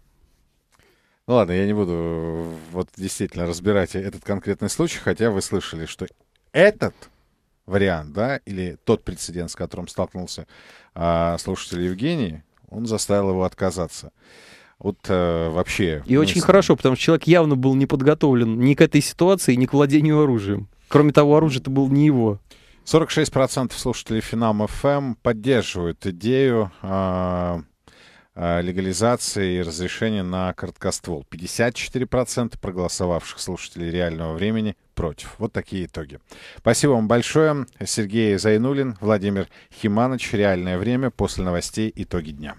Speaker 1: Ну ладно, я не буду э, вот действительно разбирать этот конкретный случай, хотя вы слышали, что этот вариант, да, или тот прецедент, с которым столкнулся а, слушатель Евгений, он заставил его отказаться. Вот э, вообще. И мысли. очень хорошо,
Speaker 4: потому что человек явно был не подготовлен ни к этой ситуации, ни к владению оружием. Кроме того, оружие это было не его. 46%
Speaker 1: слушателей Финам ФМ эм поддерживают идею а, а, легализации и разрешения на короткоствол. 54% проголосовавших слушателей реального времени против. Вот такие итоги. Спасибо вам большое. Сергей Зайнулин, Владимир Химанович. Реальное время. После новостей итоги дня.